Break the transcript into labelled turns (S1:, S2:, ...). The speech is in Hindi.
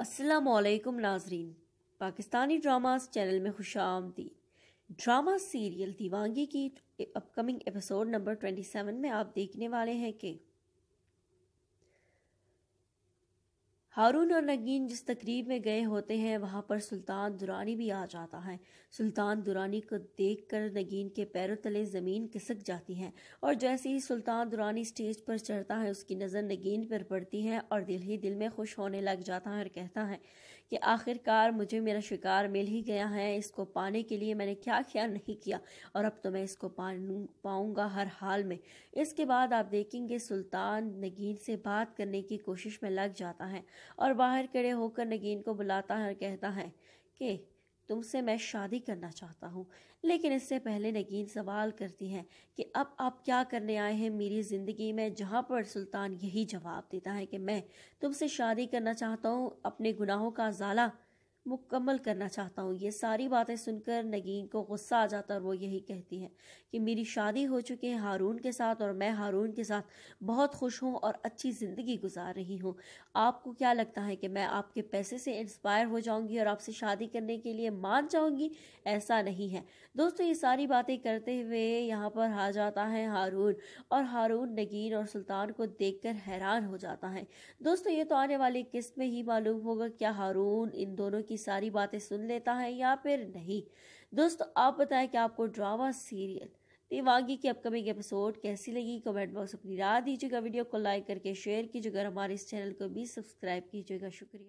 S1: असलकुम नाजरीन पाकिस्तानी ड्रामास चैनल में खुश आमदी ड्रामा सीरियल दीवांगी की अपकमिंग एपिसोड नंबर 27 में आप देखने वाले हैं कि हारून और नगीन जिस तकरीब में गए होते हैं वहाँ पर सुल्तान दुरानी भी आ जाता है सुल्तान दुरानी को देख कर नगीन के पैरों तले ज़मीन खिसक जाती है और जैसे ही सुल्तान दुरानी स्टेज पर चढ़ता है उसकी नज़र नगीन पर पड़ती है और दिल ही दिल में खुश होने लग जाता है और कहता है कि आखिरकार मुझे मेरा शिकार मिल ही गया है इसको पाने के लिए मैंने क्या क्या नहीं किया और अब तो मैं इसको पाऊँगा हर हाल में इसके बाद आप देखेंगे सुल्तान नगीन से बात करने की कोशिश में लग जाता है और बाहर खड़े होकर नगीन को बुलाता है और कहता है कि तुमसे मैं शादी करना चाहता हूँ लेकिन इससे पहले नगीन सवाल करती है कि अब आप क्या करने आए हैं मेरी ज़िंदगी में जहाँ पर सुल्तान यही जवाब देता है कि मैं तुमसे शादी करना चाहता हूँ अपने गुनाहों का जाला मुकम्मल करना चाहता हूँ ये सारी बातें सुनकर नगीन को गुस्सा आ जाता और वो यही कहती है कि मेरी शादी हो चुकी है हारून के साथ और मैं हारून के साथ बहुत खुश हूँ और अच्छी ज़िंदगी गुजार रही हूँ आपको क्या लगता है कि मैं आपके पैसे से इंस्पायर हो जाऊँगी और आपसे शादी करने के लिए मान जाऊँगी ऐसा नहीं है दोस्तों ये सारी बातें करते हुए यहाँ पर आ जाता है हारून और हारून नगीन और सुल्तान को देख कर हैरान हो जाता है दोस्तों ये तो आने वाली किस्त में ही मालूम होगा क्या हारून इन दोनों की सारी बातें सुन लेता है या फिर नहीं दोस्तों आप बताएं कि आपको ड्रामा सीरियल दिमागी की अपकमिंग एपिसोड कैसी लगी कमेंट बॉक्स अपनी राय दीजिएगा वीडियो को लाइक करके शेयर कीजिएगा हमारे इस चैनल को भी सब्सक्राइब कीजिएगा शुक्रिया